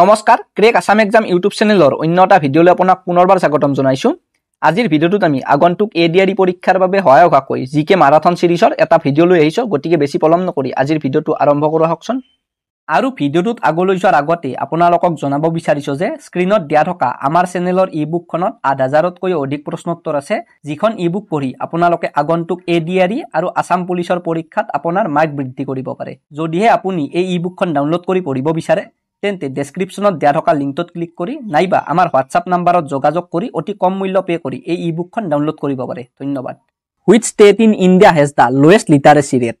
নমস্কাৰ crack Assam exam YouTube চেনেলৰ অন্য এটা ভিডিঅ'লৈ আপোনাক পুনৰবাৰ স্বাগতম জনাইছোঁ আজিৰ ভিডিঅ'টোত আমি আগন্তুক এ ডি আৰ ই পৰীক্ষাৰ বাবে সহায় হোৱাকৈ জি কে মাৰাথন ছিৰিজৰ এটা ভিডিঅ' লৈ আহিছোঁ গতিকে বেছি পলম নকৰি আজিৰ ভিডিঅ'টো আৰম্ভ কৰোঁ হওকচোন আৰু ভিডিঅ'টোত আগলৈ যোৱাৰ আগতে আপোনালোকক জনাব বিচাৰিছোঁ যে স্ক্ৰীণত দিয়া থকা আমাৰ চেনেলৰ ই বুকখনত আধ হাজাৰতকৈ অধিক প্ৰশ্নোত্তৰ আছে যিখন ই বুক পঢ়ি আপোনালোকে আগন্তুক এ ডি আৰ ই আৰু আছাম পুলিচৰ পৰীক্ষাত আপোনাৰ মাৰ্ক বৃদ্ধি কৰিব পাৰে যদিহে আপুনি এই ই বুকখন ডাউনলোড কৰি পঢ়িব বিচাৰে তেন্তে ডেছক্ৰিপশ্যনত দিয়া থকা লিংকটোত ক্লিক কৰি নাইবা আমাৰ হোৱাটছআপ নম্বৰত যোগাযোগ কৰি অতি কম মূল্য পে' কৰি এই ই বুকখন ডাউনলোড কৰিব পাৰে ধন্যবাদ which state in India has the lowest literacy rate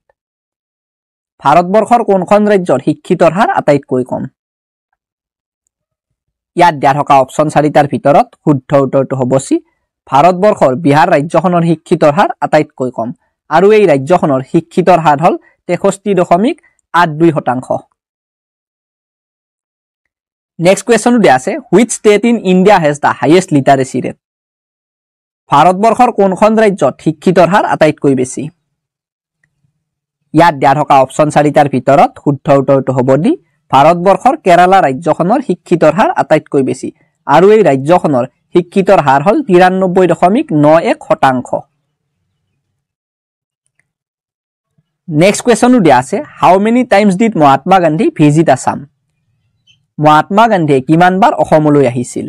ভাৰতবৰ্ষৰ কোনখন ৰাজ্যৰ শিক্ষিতৰ হাৰ আটাইতকৈ কম ইয়াত দিয়া থকা অপশ্যন চাৰিটাৰ ভিতৰত শুদ্ধ উত্তৰটো হ'ব চি ভাৰতবৰ্ষৰ বিহাৰ ৰাজ্যখনৰ শিক্ষিতৰ হাৰ আটাইতকৈ কম আৰু এই ৰাজ্যখনৰ শিক্ষিতৰ হাৰ হ'ল তেষষ্ঠি দশমিক আঠ দুই শতাংশ নেক্সট কুৱেশ্যনটো দিয়া আছে which state in India has the highest literacy rate ভাৰতবৰ্ষৰ কোনখন ৰাজ্যত শিক্ষিতৰ হাৰ আটাইতকৈ বেছি ইয়াত দিয়া থকা অপশ্যন চাৰিটাৰ ভিতৰত শুদ্ধ উত্তৰটো হ'ব দি ভাৰতবৰ্ষৰ কেৰালা ৰাজ্যখনৰ শিক্ষিতৰ হাৰ আটাইতকৈ বেছি আৰু এই ৰাজ্যখনৰ শিক্ষিতৰ হাৰ হ'ল তিৰান্নব্বৈ দশমিক ন এক শতাংশ নেক্সট কুৱেশ্যনো দিয়া আছে how many times did Mahatma Gandhi visit Assam Mahatma গান্ধীয়ে কিমানবাৰ অসমলৈ আহিছিল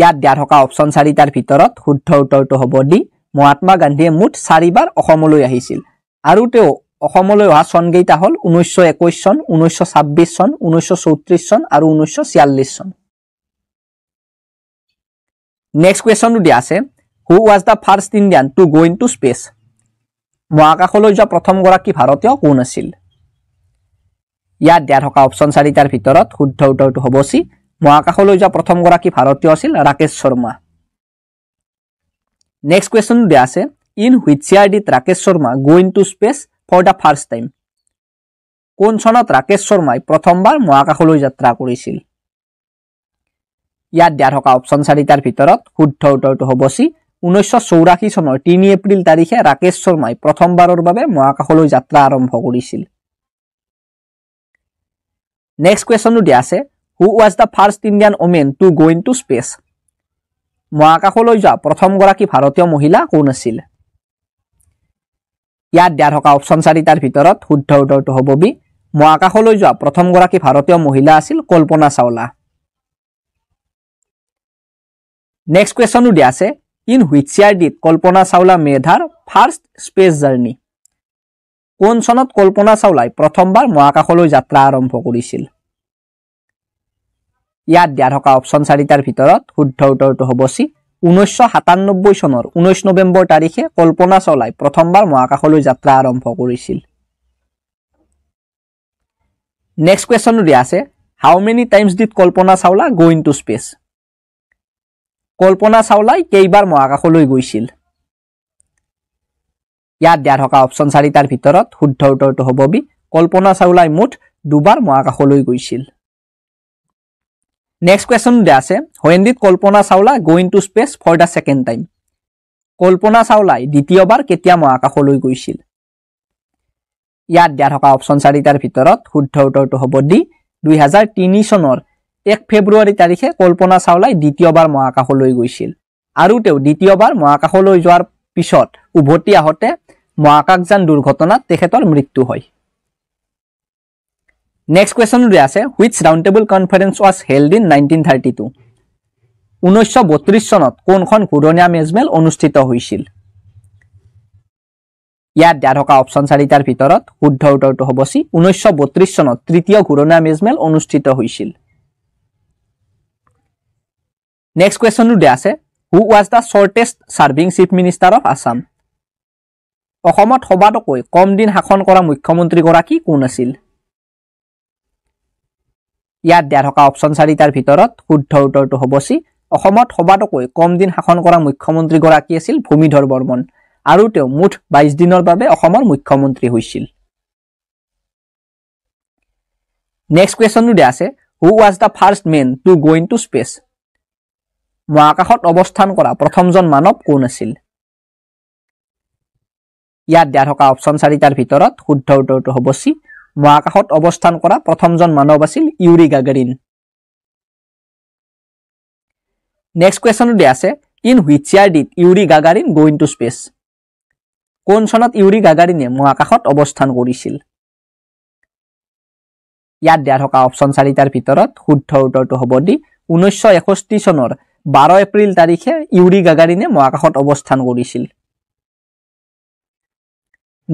ইয়াত দিয়া থকা অপশ্যন চাৰিটাৰ ভিতৰত শুদ্ধ উত্তৰটো হ'ব দি মহাত্মা গান্ধীয়ে মুঠ চাৰিবাৰ অসমলৈ আহিছিল আৰু তেওঁ অসমলৈ অহা চনকেইটা হ'ল ঊনৈছশ একৈছ চন ঊনৈছশ ছাব্বিছ চন ঊনৈছশ চৌত্ৰিছ চন আৰু ঊনৈছশ ছিয়াল্লিছ চন নেক্সট কুৱেশ্যনটো দিয়া আছে who was the first Indian to go' into space মহাকাশলৈ যোৱা প্ৰথমগৰাকী ভাৰতীয় কোন আছিল ইয়াত দিয়া থকা অপশ্যন চাৰিটাৰ ভিতৰত শুদ্ধ উত্তৰটো হ'ব চি মহাকাশলৈ যোৱা প্ৰথমগৰাকী ভাৰতীয় আছিল ৰাকেশ শৰ্মা নেক্সট কুৱেশ্যন দিয়া আছে in which year did Rakesh Sharma going to space for the first time কোন চনত ৰাকেশ শৰ্মাই প্ৰথমবাৰ মহাকাশলৈ যাত্ৰা কৰিছিল ইয়াত দিয়া থকা অপশ্যন চাৰিটাৰ ভিতৰত শুদ্ধ উত্তৰটো হ'ব চি ঊনৈছশ চৌৰাশী চনৰ তিনি এপ্ৰিল তাৰিখে ৰাকেশ শৰ্মাই প্ৰথমবাৰৰ বাবে মহাকাশলৈ যাত্ৰা আৰম্ভ কৰিছিল নেক্সট কুৱেশ্যনটো দিয়া আছে who was the first Indian women to going to space মহাকাশলৈ যোৱা প্ৰথমগৰাকী ভাৰতীয় মহিলা কোন আছিল ইয়াত দিয়া থকা অপশ্যন চাৰিটাৰ ভিতৰত শুদ্ধ উত্তৰটো হ'ব বি মহাকাশলৈ যোৱা প্ৰথমগৰাকী ভাৰতীয় মহিলা আছিল কল্পনা চাওলা নেক্সট কুৱেশ্যনো দিয়া আছে ইন হুইচিয়াৰ ডিট কল্পনা চাওলা মেধাৰ ফাৰ্ষ্ট স্পেচ জাৰ্ণি কোন চনত কল্পনা চাওলাই প্ৰথমবাৰ মহাকাশলৈ যাত্ৰা আৰম্ভ কৰিছিল ইয়াত দিয়া থকা অপশ্যন চাৰিটাৰ ভিতৰত শুদ্ধ উত্তৰটো হ'ব চি ঊনৈছশ সাতান্নব্বৈ চনৰ ঊনৈছ নৱেম্বৰ তাৰিখে কল্পনা চাওলাই প্ৰথমবাৰ মহাকাশলৈ যাত্ৰা আৰম্ভ কৰিছিল নেক্সট কুৱেশ্যনটো দিয়া আছে how many times did Kalpana Chawla go' into space Kalpana চাওলাই কেইবাৰ মহাকাশলৈ গৈছিল ইয়াত দিয়া থকা অপশ্যন চাৰিটাৰ ভিতৰত শুদ্ধ উত্তৰটো হ'ব বি কল্পনা চাওলাই মুঠ দুবাৰ মহাকাশলৈ গৈছিল নেক্সট কুৱেশ্যন দিয়া আছে when did Kalpana Chawla going to space for the second time Kalpana চাওলাই দ্বিতীয়বাৰ কেতিয়া মহাকাশলৈ গৈছিল ইয়াত দিয়া থকা অপশ্যন চাৰিটাৰ ভিতৰত শুদ্ধ উত্তৰটো হ'ব দি দুহেজাৰ তিনি চনৰ এক ফেব্ৰুৱাৰী তাৰিখে কল্পনা চাওলাই দ্বিতীয়বাৰ মহাকাশলৈ গৈছিল আৰু তেওঁ দ্বিতীয়বাৰ মহাকাশলৈ যোৱাৰ পিছত উভতি আহোঁতে মহাকাশযান দুৰ্ঘটনাত তেখেতৰ মৃত্যু হয় নেক্সট কুৱেশ্যনটোৰে আছে which round table conference was held in nineteen thirty two ঊনৈছশ বত্ৰিছ চনত কোনখন ঘূৰণীয়া মেজমেল অনুষ্ঠিত হৈছিল ইয়াত দিয়া থকা অপশ্যন চাৰিটাৰ ভিতৰত শুদ্ধ উত্তৰটো হ'ব চি ঊনৈছশ বত্ৰিছ চনত তৃতীয় ঘূৰণীয়া মেজমেল অনুষ্ঠিত হৈছিল নেক্সট কুৱেশ্যনটো দিয়া আছে who was the shortest serving chief minister of Assam অসমত সবাতোকৈ কম দিন শাসন কৰা মুখ্যমন্ত্ৰীগৰাকী কোন আছিল ইয়াত দিয়া থকা অপশ্যন চাৰিটাৰ ভিতৰত শুদ্ধ উত্তৰটো হ'ব চি অসমত সবাতোকৈ কম দিন শাসন কৰা মুখ্যমন্ত্ৰীগৰাকী আছিল ভূমিধৰ বৰ্মন আৰু তেওঁ মুঠ বাইছ দিনৰ বাবে অসমৰ মুখ্যমন্ত্ৰী হৈছিল নেক্সট কুৱেশ্যনটো দিয়া আছে who was the first man to going to space মহাকাশত অৱস্থান কৰা প্ৰথমজন মানৱ কোন আছিল ইয়াত দিয়া থকা অপশ্যন চাৰিটাৰ ভিতৰত শুদ্ধ উত্তৰটো হ'ব চি মহাকাশত অৱস্থান কৰা প্ৰথমজন মানৱ আছিল ইউৰি গাগৰিন নেক্সট কুৱেশ্যনটো দিয়া আছে in which year did Yuri Gagarin going to space কোন চনত ইউৰি গাগাৰিনে মহাকাশত অৱস্থান কৰিছিল ইয়াত দিয়া থকা অপশ্যন চাৰিটাৰ ভিতৰত শুদ্ধ উত্তৰটো হ'ব দি ঊনৈছশ এষষ্ঠি চনৰ বাৰ এপ্ৰিল তাৰিখে ইউৰি গাগাৰিনে মহাকাশত অৱস্থান কৰিছিল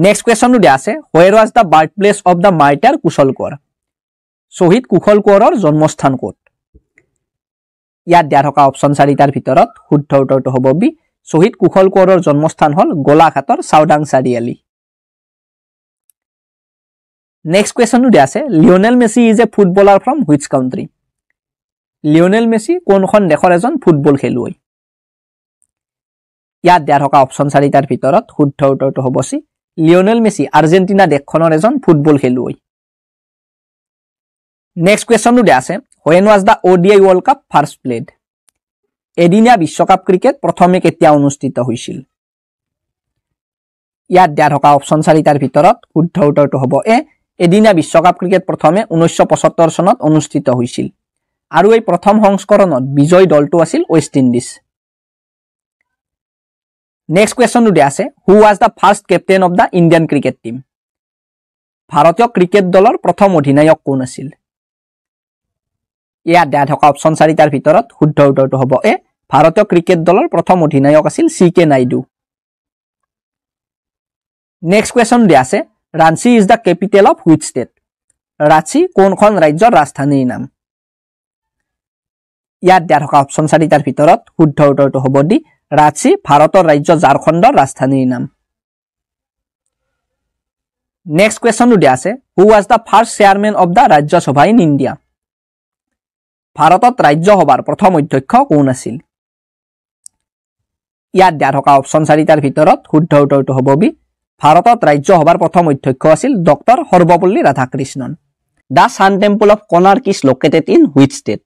নেক্সট কুৱেশ্যনটো দিয়া আছে where was the birth place of the martyr Kushal Konwar শ্বহীদ কুশল কোঁৱৰৰ জন্মস্থান ক'ত ইয়াত দিয়া থকা অপশ্যন চাৰিটাৰ ভিতৰত শুদ্ধ উত্তৰটো হ'ব বি শ্বহীদ কুশল কোঁৱৰৰ জন্মস্থান হ'ল গোলাঘাটৰ চাউদাং চাৰিআলি নেক্সট কুৱেশ্যনটো দিয়া আছে Lionel Messi is a footballer from which country Lionel Messi কোনখন দেশৰ এজন ফুটবল খেলুৱৈ ইয়াত দিয়া থকা অপশ্যন চাৰিটাৰ ভিতৰত শুদ্ধ উত্তৰটো হ'ব চি লিঅনেল মেছি আৰ্জেণ্টিনা দেশখনৰ এজন ফুটবল খেলুৱৈ নেক্সট কুৱেশ্যনটো দিয়া আছে when was the O' D I world cup first played এদিনীয়া বিশ্বকাপ ক্ৰিকেট প্ৰথমে কেতিয়া অনুষ্ঠিত হৈছিল ইয়াত দিয়া থকা অপশ্যন চাৰিটাৰ ভিতৰত শুদ্ধ উত্তৰটো হ'ব এ এদিনীয়া বিশ্বকাপ ক্ৰিকেট প্ৰথমে ঊনৈছশ পঁচত্তৰ চনত অনুষ্ঠিত হৈছিল আৰু এই প্ৰথম সংস্কৰণত বিজয় দলটো আছিল ৱেষ্ট ইণ্ডিজ নেক্সট কুৱেশ্যনটো দিয়া আছে who was the first captain of the Indian cricket team ভাৰতীয় ক্ৰিকেট দলৰ প্ৰথম অধিনায়ক কোন আছিল ইয়াত দিয়া থকা অপশ্যন চাৰিটাৰ ভিতৰত শুদ্ধ উত্তৰটো হ'ব এ ভাৰতীয় ক্ৰিকেট দলৰ প্ৰথম অধিনায়ক আছিল C K Naidu next question দিয়া আছে Ranchi is the capital of which state Ranchi কোনখন ৰাজ্যৰ ৰাজধানীৰ নাম ইয়াত দিয়া থকা অপশ্যন চাৰিটাৰ ভিতৰত শুদ্ধ উত্তৰটো হ'ব দি ৰাঁচি ভাৰতৰ ৰাজ্য ঝাৰখণ্ডৰ ৰাজধানীৰ নাম নেক্সট কুৱেশ্যনটো দিয়া আছে who was the first chairman of the Rajya Sabha in India ভাৰতত ৰাজ্যসভাৰ প্ৰথম অধ্যক্ষ কোন আছিল ইয়াত দিয়া থকা অপশ্যন চাৰিটাৰ ভিতৰত শুদ্ধ উত্তৰটো হ'ব বি ভাৰতত ৰাজ্যসভাৰ প্ৰথম অধ্যক্ষ আছিল doctor Sarvepalli Radhakrishnan the sun temple of Konark is located in which state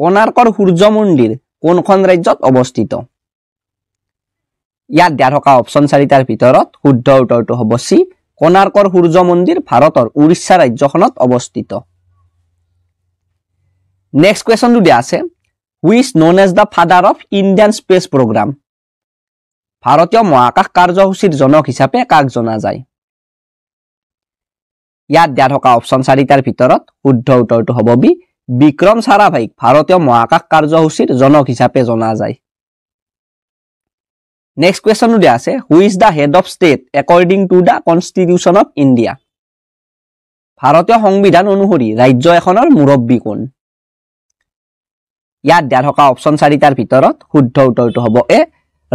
কোনাৰ্কৰ সূৰ্য মন্দিৰ কোনখন ৰাজ্যত অৱস্থিত ইয়াত দিয়া থকা অপচন চাৰিটাৰ ভিতৰত শুদ্ধ উত্তৰটো হ'ব চি কোনাৰ্কৰ সূৰ্য মন্দিৰ ভাৰতৰ উৰিষ্যা ৰাজ্যখনত অৱস্থিত নেক্সট কুৱেশ্যনটো দিয়া আছে who is known as the father of Indian space program ভাৰতীয় মহাকাশ কাৰ্যসূচীৰ জনক হিচাপে কাক জনা যায় ইয়াত দিয়া থকা অপচন চাৰিটাৰ ভিতৰত শুদ্ধ উত্তৰটো হ'ব বি বিক্ৰম চাৰাভাইক ভাৰতীয় মহাকাশ কাৰ্যসূচীৰ জনক হিচাপে জনা যায় নেক্সট কুৱেশ্যনটো দিয়া আছে who is the head of state according to the constitution of India ভাৰতীয় সংবিধান অনুসৰি ৰাজ্য এখনৰ মুৰব্বী কোন ইয়াত দিয়া থকা অপশ্যন চাৰিটাৰ ভিতৰত শুদ্ধ উত্তৰটো হ'ব এ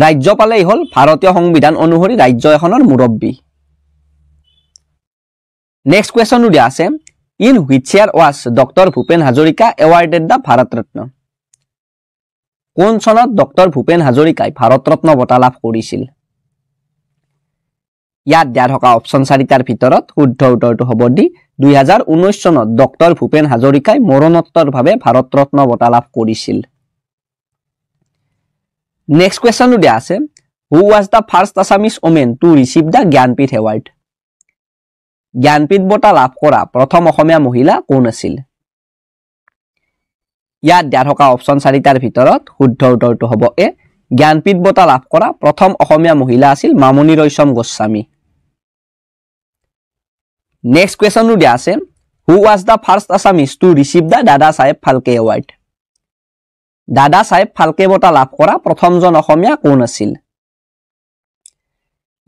ৰাজ্যপালেই হ'ল ভাৰতীয় সংবিধান অনুসৰি ৰাজ্য এখনৰ মুৰব্বী নেক্সট কুৱেশ্যনটো দিয়া আছে in which year was doctor Bhupen Hazarika awarded the Bharat Ratna কোন চনত ডক্টৰ ভূপেন হাজৰিকাই ভাৰত ৰত্ন বঁটা লাভ কৰিছিল ইয়াত দিয়া থকা অপশ্যন চাৰিটাৰ ভিতৰত শুদ্ধ উত্তৰটো হ'ব দি দুহেজাৰ ঊনৈছ চনত ডক্টৰ ভূপেন হাজৰিকাই মৰণোত্তৰভাৱে ভাৰত ৰত্ন বঁটা লাভ কৰিছিল নেক্সট কুৱেশ্যনটো দিয়া আছে who was the first Assamese women to receive the Jnanpith award Jnanpith বঁটা লাভ কৰা প্ৰথম অসমীয়া মহিলা কোন আছিল ইয়াত দিয়া থকা অপশ্যন চাৰিটাৰ ভিতৰত শুদ্ধ উত্তৰটো হ'ব এ জ্ঞানপীঠ বঁটা লাভ কৰা প্ৰথম অসমীয়া মহিলা আছিল মামনি ৰৈশম গোস্বামী নেক্সট কুৱেশ্যনটো দিয়া আছে who was the first Assamese to receive the Dada Saheb Phalke award দাদা চাহেব ফাল্কে বঁটা লাভ কৰা প্ৰথমজন অসমীয়া কোন আছিল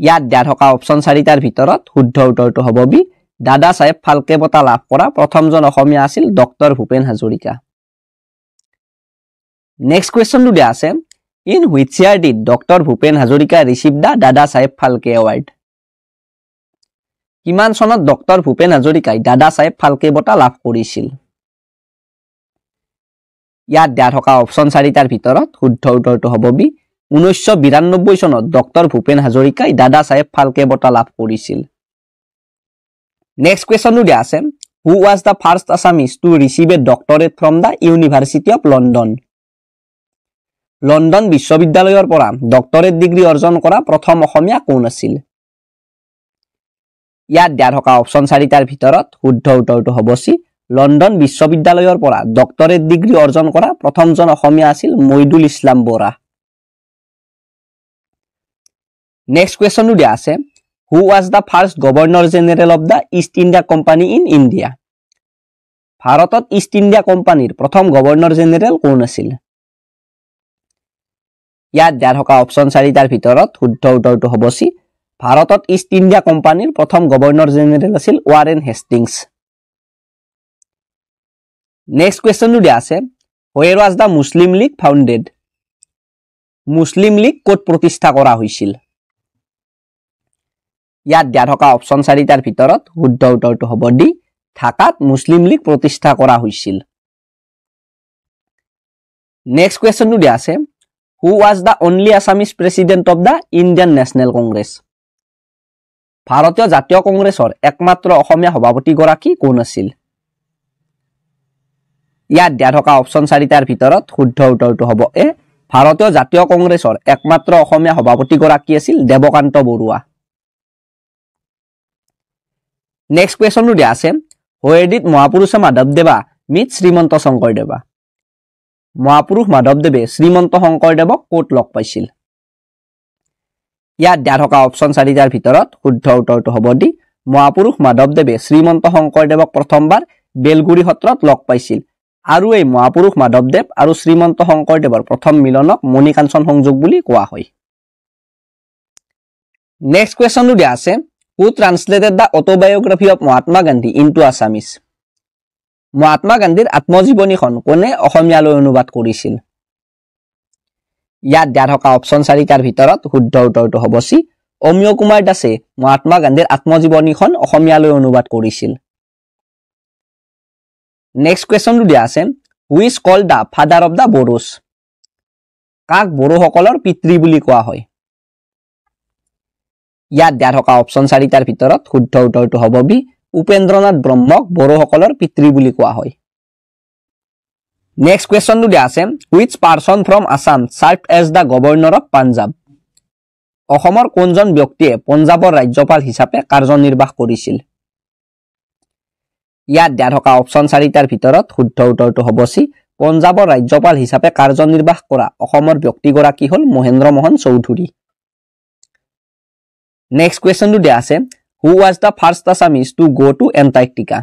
ইয়াত দিয়া থকা অপশ্যন চাৰিটাৰ ভিতৰত শুদ্ধ উত্তৰটো হ'ব বি দাদা চাহেব ফাল্কে বঁটা লাভ কৰা প্ৰথমজন অসমীয়া আছিল ডক্টৰ ভূপেন হাজৰিকা নেক্সট কুৱেশ্যনটো দিয়া আছে in which year did doctor Bhupen Hazarika receive the Dada Saheb Phalke award কিমান চনত ডক্টৰ ভূপেন হাজৰিকাই দাদা চাহেব ফাল্কে বঁটা লাভ কৰিছিল ইয়াত দিয়া থকা অপশ্যন চাৰিটাৰ ভিতৰত শুদ্ধ উত্তৰটো হ'ব বি ঊনৈছশ বিৰান্নব্বৈ চনত ডক্টৰ ভূপেন হাজৰিকাই দাদা চাহেব ফাল্কে বঁটা লাভ কৰিছিল নেক্সট কুৱেশ্যনটো দিয়া আছে who was the first Assamese to receive a doctorate from the university of London London বিশ্ববিদ্যালয়ৰ পৰা ডক্টৰেট ডিগ্ৰী অৰ্জন কৰা প্ৰথম অসমীয়া কোন আছিল ইয়াত দিয়া থকা অপশ্যন চাৰিটাৰ ভিতৰত শুদ্ধ উত্তৰটো হ'ব চি লণ্ডন বিশ্ববিদ্যালয়ৰ পৰা ডক্টৰেট ডিগ্ৰী অৰ্জন কৰা প্ৰথমজন অসমীয়া আছিল মৈদুল ইছলাম বৰা নেক্সট কুৱেশ্যনটো দিয়া আছে who was the first governor general of the East India company in India ভাৰতত ইষ্ট ইণ্ডিয়া কোম্পানীৰ প্ৰথম গভৰ্ণৰ জেনেৰেল কোন আছিল ইয়াত দিয়া থকা অপশ্যন চাৰিটাৰ ভিতৰত শুদ্ধ উত্তৰটো হ'ব চি ভাৰতত ইষ্ট ইণ্ডিয়া কোম্পানীৰ প্ৰথম গভৰ্ণৰ জেনেৰেল আছিল ৱাৰেন হেষ্টিংছ নেক্সট কুৱেশ্যনটো দিয়া আছে where was the Muslim League founded Muslim League ক'ত প্ৰতিষ্ঠা কৰা হৈছিল ইয়াত দিয়া থকা অপশ্যন চাৰিটাৰ ভিতৰত শুদ্ধ উত্তৰটো হ'ব ডি ঢাকাত মুছলিম লীগ প্ৰতিষ্ঠা কৰা হৈছিল নেক্সট কুৱেশ্যনটো দিয়া আছে who was the only Assamese president of the Indian national Congress ভাৰতীয় জাতীয় কংগ্ৰেছৰ একমাত্ৰ অসমীয়া সভাপতিগৰাকী কোন আছিল ইয়াত দিয়া থকা অপশ্যন চাৰিটাৰ ভিতৰত শুদ্ধ উত্তৰটো হ'ব এ ভাৰতীয় জাতীয় কংগ্ৰেছৰ একমাত্ৰ অসমীয়া সভাপতিগৰাকী আছিল দেৱকান্ত বৰুৱা নেক্সট কুৱেশ্যনটো দিয়া আছে হৰেডিত মহাপুৰুষে মাধৱদেৱা মিত শ্ৰীমন্ত শংকৰদেৱা মহাপুৰুষ মাধৱদেৱে শ্ৰীমন্ত শংকৰদেৱক ক'ত লগ পাইছিল ইয়াত দিয়া থকা অপশ্যন চাৰিটাৰ ভিতৰত শুদ্ধ উত্তৰটো হ'ব দি মহাপুৰুষ মাধৱদেৱে শ্ৰীমন্ত শংকৰদেৱক প্ৰথমবাৰ বেলগুৰি সত্ৰত লগ পাইছিল আৰু এই মহাপুৰুষ মাধৱদেৱ আৰু শ্ৰীমন্ত শংকৰদেৱৰ প্ৰথম মিলনক মণিকাঞ্চন সংযোগ বুলি কোৱা হয় নেক্সট কুৱেশ্যনটো দিয়া আছে who translated the autobiography of Mahatma Gandhi into Assamese? Mahatma Gandhir Atmojiboni khon kone ahomiyalo anubad korisil? Yad dyarhoka option sarikar bhitarat huddha uttarato hobosi. Omyo Kumar dase Mahatma Gandhir Atmojiboni khon ahomiyalo anubad korisil. Next question to diyaasen. Who is called the father of the Boros? Kaak Boro hokolor pitri buli kwa hoy? ইয়াত দিয়া থকা option চাৰিটাৰ ভিতৰত শুদ্ধ উত্তৰটো হ'ব B Upendranath ব্ৰহ্মক বড়োসকলৰ পিতৃ বুলি কোৱা হয় নেক্সট কুৱেশ্যনটো দিয়া আছে which person from Assam serve as the governor of Punjab অসমৰ কোনজন ব্যক্তিয়ে পঞ্জাৱৰ ৰাজ্যপাল হিচাপে কাৰ্যনিৰ্বাহ কৰিছিল ইয়াত দিয়া থকা অপশ্যন চাৰিটাৰ ভিতৰত শুদ্ধ উত্তৰটো হ'ব চি পঞ্জাৱৰ ৰাজ্যপাল হিচাপে কাৰ্যনিৰ্বাহ কৰা অসমৰ ব্যক্তিগৰাকী হ'ল মহেন্দ্ৰ মোহন চৌধুৰী নেক্সট কুৱেশ্যনটো দিয়া আছে who was the first Assamese to go' to Antarctica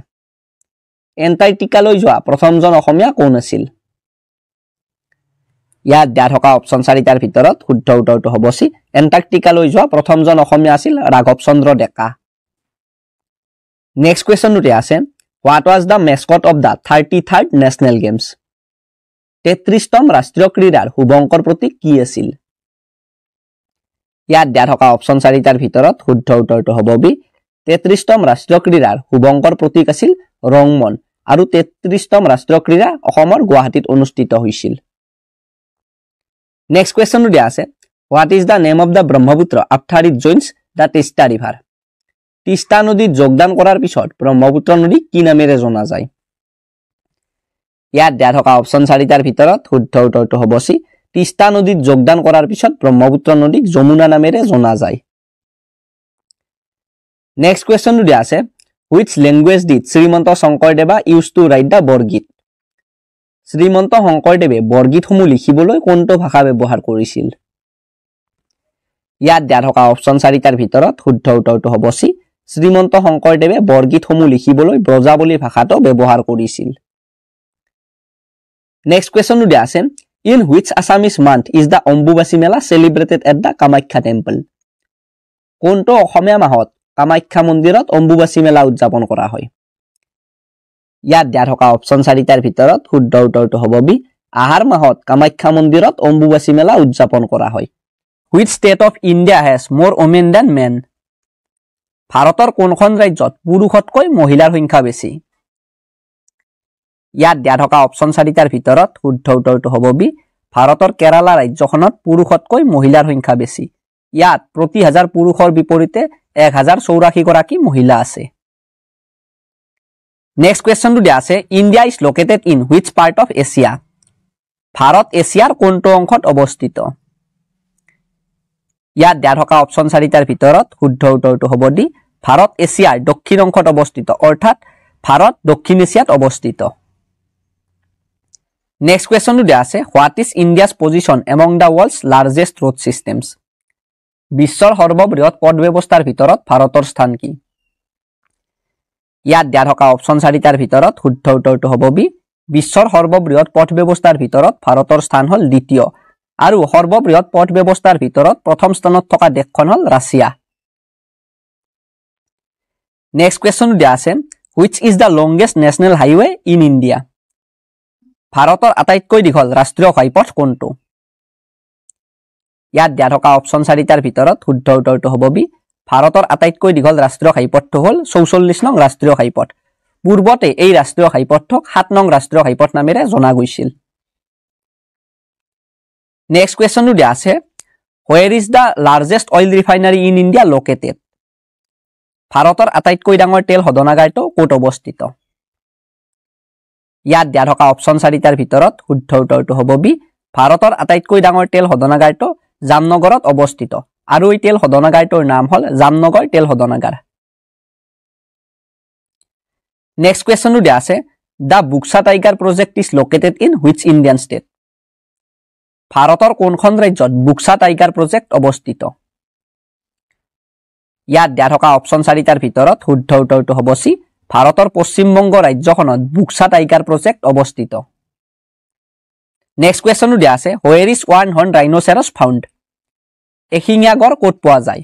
এণ্টাৰ্কটিকালৈ যোৱা প্ৰথমজন অসমীয়া কোন আছিল ইয়াত দিয়া থকা অপশ্যন চাৰিটাৰ ভিতৰত শুদ্ধ উত্তৰটো হ'ব চি এণ্টাৰ্কটিকালৈ যোৱা প্ৰথমজন অসমীয়া আছিল ৰাঘৱ চন্দ্ৰ ডেকা নেক্সট কুৱেশ্যনটোতে আছে what was the mascot of the thirty third national games তেত্ৰিশতম ৰাষ্ট্ৰীয় ক্ৰীড়াৰ শুভংকৰ প্ৰতীক কি আছিল ইয়াত দিয়া থকা অপশ্যন চাৰিটাৰ ভিতৰত শুদ্ধ উত্তৰটো হ'ব বি তেত্ৰিছতম ৰাষ্ট্ৰীয় ক্ৰীড়াৰ শুভংকৰ প্ৰতীক আছিল ৰংমন আৰু তেত্ৰিছতম ৰাষ্ট্ৰীয় ক্ৰীড়া অসমৰ গুৱাহাটীত অনুষ্ঠিত হৈছিল নেক্সট কুৱেশ্যনো দিয়া আছে what is the name of the Brahmaputra after it joins the Teesta river Teesta নদীত যোগদান কৰাৰ পিছত ব্ৰহ্মপুত্ৰ নদী কি নামেৰে জনা যায় ইয়াত দিয়া থকা অপশ্যন চাৰিটাৰ ভিতৰত শুদ্ধ উত্তৰটো হ'ব চি তিস্তা নদীত যোগদান কৰাৰ পিছত ব্ৰহ্মপুত্ৰ নদীক যমুনা নামেৰে জনা যায় নেক্সট কুৱেশ্যনটো দিয়া আছে which language did Srimanta Sankardeva use to write the Borgeet Srimanta শংকৰদেৱে বৰগীতসমূহ লিখিবলৈ কোনটো ভাষা ব্যৱহাৰ কৰিছিল ইয়াত দিয়া থকা অপশ্যন চাৰিটাৰ ভিতৰত শুদ্ধ উত্তৰটো হ'ব চি শ্ৰীমন্ত শংকৰদেৱে বৰগীতসমূহ লিখিবলৈ ব্ৰজাৱলী ভাষাটো ব্যৱহাৰ কৰিছিল নেক্সট কুৱেশ্যনটো দিয়া আছে In which Assamese month is the Ambubasi Mela celebrated at the Kamakha Temple? কোনটো অসমীয়া মাহত কামাখ্যা মন্দিৰত অম্বুবাচী মেলা উদযাপন কৰা হয় ইয়াত দিয়া থকা অপচন চাৰিটাৰ ভিতৰত শুদ্ধ উত্তৰটো হ'ব বি আহাৰ মাহত কামাখ্যা মন্দিৰত অম্বুবাচী মেলা উদযাপন কৰা হয় which state of India has more women than men ভাৰতৰ কোনখন ৰাজ্যত পুৰুষতকৈ মহিলাৰ সংখ্যা বেছি ইয়াত দিয়া থকা অপশ্যন চাৰিটাৰ ভিতৰত শুদ্ধ উত্তৰটো হ'ব বি ভাৰতৰ কেৰালা ৰাজ্যখনত পুৰুষতকৈ মহিলাৰ সংখ্যা বেছি ইয়াত প্ৰতি হাজাৰ পুৰুষৰ বিপৰীতে এক হাজাৰ চৌৰাশী গৰাকী মহিলা আছে নেক্সট কুৱেশ্যনটো দিয়া আছে India is located in which part of Asia ভাৰত এছিয়াৰ কোনটো অংশত অৱস্থিত ইয়াত দিয়া থকা অপশ্যন চাৰিটাৰ ভিতৰত শুদ্ধ উত্তৰটো হ'ব দি ভাৰত এছিয়াৰ দক্ষিণ অংশত অৱস্থিত অৰ্থাৎ ভাৰত দক্ষিণ এছিয়াত অৱস্থিত নেক্সট কুৱেশ্যনটো দিয়া আছে what is India's position among the world's largest road systems বিশ্বৰ সৰ্ববৃহৎ পথ ব্যৱস্থাৰ ভিতৰত ভাৰতৰ স্থান কি ইয়াত দিয়া থকা অপশ্যন চাৰিটাৰ ভিতৰত শুদ্ধ উত্তৰটো হ'ব বি বিশ্বৰ সৰ্ববৃহৎ পথ ব্যৱস্থাৰ ভিতৰত ভাৰতৰ স্থান হ'ল দ্বিতীয় আৰু সৰ্ববৃহৎ পথ ব্যৱস্থাৰ ভিতৰত প্ৰথম স্থানত থকা দেশখন হ'ল ৰাছিয়া নেক্সট কুৱেশ্যনটো দিয়া আছে which is the longest national highway in India ভাৰতৰ আটাইতকৈ দীঘল ৰাষ্ট্ৰীয় ঘাইপথ কোনটো ইয়াত দিয়া থকা অপচন চাৰিটাৰ ভিতৰত শুদ্ধ উত্তৰটো হ'ব বি ভাৰতৰ আটাইতকৈ দীঘল ৰাষ্ট্ৰীয় ঘাইপথটো হ'ল চৌচল্লিছ নং ৰাষ্ট্ৰীয় ঘাইপথ পূৰ্বতে এই ৰাষ্ট্ৰীয় ঘাইপথটোক সাত নং ৰাষ্ট্ৰীয় ঘাইপথ নামেৰে জনা গৈছিল নেক্সট কুৱেশ্যনটো দিয়া আছে where is the largest oil refinery in India located ভাৰতৰ আটাইতকৈ ডাঙৰ তেল সদনাগাৰটো ক'ত অৱস্থিত ইয়াত দিয়া থকা অপশ্যন চাৰিটাৰ ভিতৰত শুদ্ধ উত্তৰটো হ'ব বি ভাৰতৰ আটাইতকৈ ডাঙৰ তেল সদনাগাৰটো জামনগৰত অৱস্থিত আৰু এই তেল সদনাগাৰটোৰ নাম হ'ল জামনগৰ তেল সদনাগাৰ নেক্সট কুৱেশ্যনটো দিয়া আছে the Buxa tiger project is located in which Indian state ভাৰতৰ কোনখন ৰাজ্যত বুকচা টাইগাৰ প্ৰজেক্ট অৱস্থিত ইয়াত দিয়া থকা অপশ্যন চাৰিটাৰ ভিতৰত শুদ্ধ উত্তৰটো হ'ব চি ভাৰতৰ পশ্চিমবংগ ৰাজ্যখনত বুকচা টাইগাৰ প্ৰজেক্ট অৱস্থিত নেক্সট কুৱেশ্যনটো দিয়া আছে where is one horn rhinoceros found এশিঙীয়া গড় ক'ত পোৱা যায়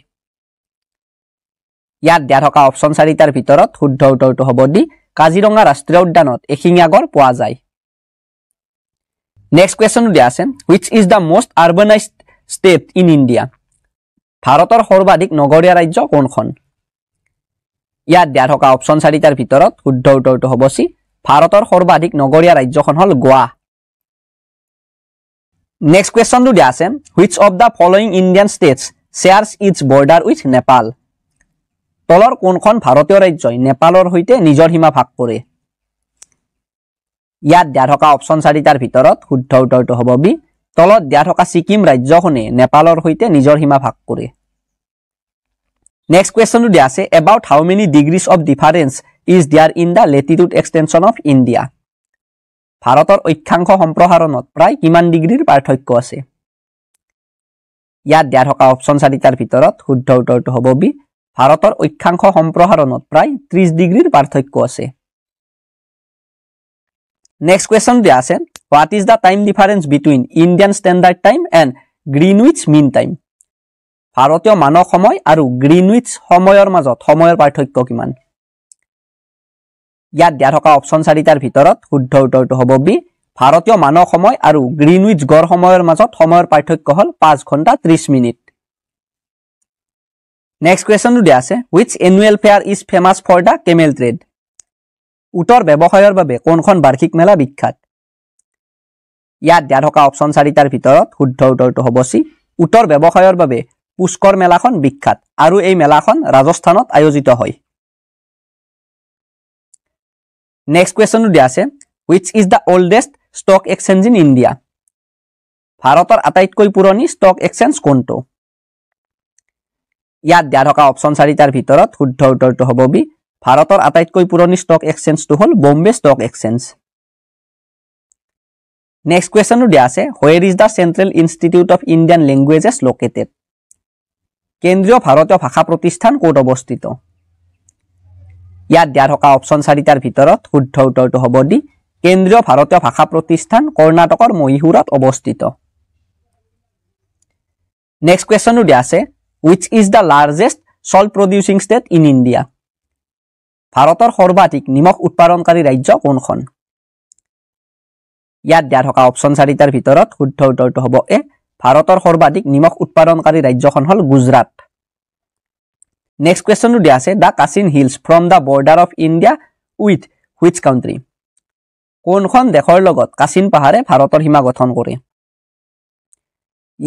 ইয়াত দিয়া থকা অপশ্যন চাৰিটাৰ ভিতৰত শুদ্ধ উত্তৰটো হ'ব দি কাজিৰঙা ৰাষ্ট্ৰীয় উদ্যানত এশিঙীয়া গড় পোৱা যায় নেক্সট কুৱেশ্যনটো দিয়া আছে which is the most urbanised state in India ভাৰতৰ সৰ্বাধিক নগৰীয়া ৰাজ্য কোনখন ইয়াত দিয়া থকা অপশ্যন চাৰিটাৰ ভিতৰত শুদ্ধ উত্তৰটো হ'ব চি ভাৰতৰ সৰ্বাধিক নগৰীয়া ৰাজ্যখন হ'ল গোৱা নেক্সট কুৱেশ্যনটো দিয়া আছে which of the following Indian states shares its border with Nepal তলৰ কোনখন ভাৰতীয় ৰাজ্যই নেপালৰ সৈতে নিজৰ সীমা ভাগ কৰে ইয়াত দিয়া থকা অপশ্যন চাৰিটাৰ ভিতৰত শুদ্ধ উত্তৰটো হ'ব বি তলত দিয়া থকা ছিকিম ৰাজ্যখনে নেপালৰ সৈতে নিজৰ সীমা ভাগ কৰে Next question to dia about how many degrees of difference is there in the latitude extension of India? ভাৰতৰ অক্ষাংশ সম্প্ৰসাৰণত প্ৰায় কিমান ডিগ্ৰীৰ পাৰ্থক্য আছে ইয়াত দিয়া থকা অপচন চাৰিটাৰ ভিতৰত শুদ্ধ উত্তৰটো হ'ব বি ভাৰতৰ অক্ষাংশ সম্প্ৰসাৰণত প্ৰায় ত্ৰিশ ডিগ্ৰীৰ পাৰ্থক্য আছে নেক্সট কুৱেশ্যন দিয়া আছে what is the time difference between Indian Standard Time and Greenwich Mean Time ভাৰতীয় মানক সময় আৰু গ্ৰীণউইচ সময়ৰ মাজত সময়ৰ পাৰ্থক্য কিমান ইয়াত দিয়া থকা অপশ্যন চাৰিটাৰ ভিতৰত শুদ্ধ উত্তৰটো হ'ব বি ভাৰতীয় মানক সময় আৰু গ্ৰীণউইচ গড় সময়ৰ মাজত সময়ৰ পাৰ্থক্য হ'ল পাঁচ ঘণ্টা ত্ৰিশ মিনিট নেক্সট কুৱেশ্যনটো দিয়া আছে which annual fair is famous for the camel trade উত্তৰ ব্যৱসায়ৰ বাবে কোনখন বাৰ্ষিক মেলা বিখ্যাত ইয়াত দিয়া থকা অপশ্যন চাৰিটাৰ ভিতৰত শুদ্ধ উত্তৰটো হ'ব চি উত্তৰ ব্যৱসায়ৰ বাবে পুষ্কৰ মেলাখন বিখ্যাত আৰু এই মেলাখন ৰাজস্থানত আয়োজিত হয় নেক্সট কুৱেশ্যনো দিয়া আছে which is the oldest stock exchange in India ভাৰতৰ আটাইতকৈ পুৰণি ষ্টক এক্সচেঞ্জ কোনটো ইয়াত দিয়া থকা অপশ্যন চাৰিটাৰ ভিতৰত শুদ্ধ উত্তৰটো হ'ব বি ভাৰতৰ আটাইতকৈ পুৰণি ষ্টক এক্সচেঞ্জটো হ'ল বম্বে ষ্টক এক্সচেঞ্জ নেক্সট কুৱেশ্যনো দিয়া আছে where is the Central Institute of Indian Languages located কেন্দ্ৰীয় ভাৰতীয় ভাষা প্ৰতিষ্ঠান ক'ত অৱস্থিত ইয়াত দিয়া থকা অপশ্যন চাৰিটাৰ ভিতৰত শুদ্ধ উত্তৰটো হ'ব দি কেন্দ্ৰীয় ভাৰতীয় ভাষা প্ৰতিষ্ঠান কৰ্ণাটকৰ মহীশূৰত অৱস্থিত নেক্সট কুৱেশ্যনটো দিয়া আছে which is the largest salt producing state in India ভাৰতৰ সৰ্বাধিক নিমখ উৎপাদনকাৰী ৰাজ্য কোনখন ইয়াত দিয়া থকা অপশ্যন চাৰিটাৰ ভিতৰত শুদ্ধ উত্তৰটো হ'ব এ ভাৰতৰ সৰ্বাধিক নিমখ উৎপাদনকাৰী ৰাজ্যখন হ'ল গুজৰাট নেক্সট কুৱেশ্যনটো দিয়া আছে the Kachin hills from the border of India with which country কোনখন দেশৰ লগত কাছিন পাহাৰে ভাৰতৰ সীমা গঠন কৰে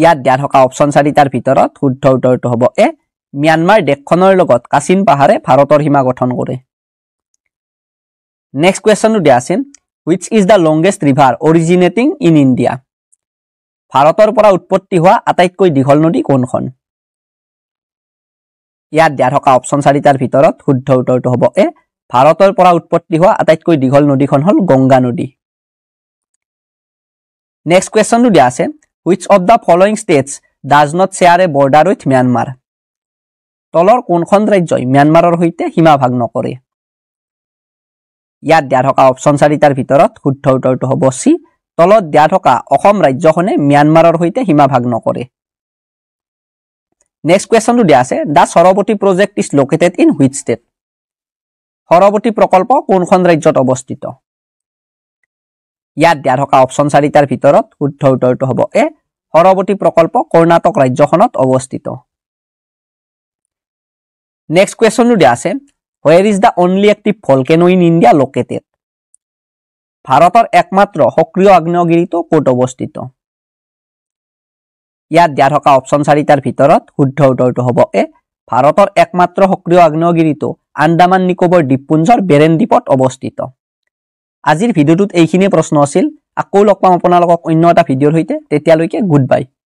ইয়াত দিয়া থকা অপশ্যন চাৰিটাৰ ভিতৰত শুদ্ধ উত্তৰটো হ'ব এ ম্যানমাৰ দেশখনৰ লগত কাছিন পাহাৰে ভাৰতৰ সীমা গঠন কৰে নেক্সট কুৱেশ্যনটো দিয়া আছিল which is the longest river originating in India ভাৰতৰ পৰা উৎপত্তি হোৱা আটাইতকৈ দীঘল নদী কোনখন ইয়াত দিয়া থকা অপশ্যন চাৰিটাৰ ভিতৰত শুদ্ধ উত্তৰটো হ'ব এ ভাৰতৰ পৰা উৎপত্তি হোৱা আটাইতকৈ দীঘল নদীখন হ'ল গংগা নদী নেক্সট কুৱেশ্যনটো দিয়া আছে which of the following states does not share a border with Myanmar তলৰ কোনখন ৰাজ্যই ম্যানমাৰৰ সৈতে সীমা ভাগ নকৰে ইয়াত দিয়া থকা অপশ্যন চাৰিটাৰ ভিতৰত শুদ্ধ উত্তৰটো হ'ব চি তলত দিয়া থকা অসম ৰাজ্যখনে ম্যানমাৰৰ সৈতে সীমাভাগ নকৰে নেক্সট কুৱেশ্যনটো দিয়া আছে the Sharavathi project is located in which state Sharavathi প্ৰকল্প কোনখন ৰাজ্যত অৱস্থিত ইয়াত দিয়া থকা অপশ্যন চাৰিটাৰ ভিতৰত শুদ্ধ উত্তৰটো হ'ব এ সৰৱতী প্ৰকল্প কৰ্ণাটক ৰাজ্যখনত অৱস্থিত নেক্সট কুৱেশ্যনটো দিয়া আছে where is the only active volcano in India located ভাৰতৰ একমাত্ৰ সক্ৰিয় আগ্নেয়গিৰিটো ক'ত অৱস্থিত ইয়াত দিয়া থকা অপশ্যন চাৰিটাৰ ভিতৰত শুদ্ধ উত্তৰটো হ'ব এ ভাৰতৰ একমাত্ৰ সক্ৰিয় আগ্নেয়গিৰিটো আন্দামান নিকোবৰ দ্বীপপুঞ্জৰ বেৰেন দ্বীপত অৱস্থিত আজিৰ ভিডিঅ'টোত এইখিনিয়ে প্ৰশ্ন আছিল আকৌ লগ পাম আপোনালোকক অন্য এটা ভিডিঅ'ৰ সৈতে তেতিয়ালৈকে গুড বাই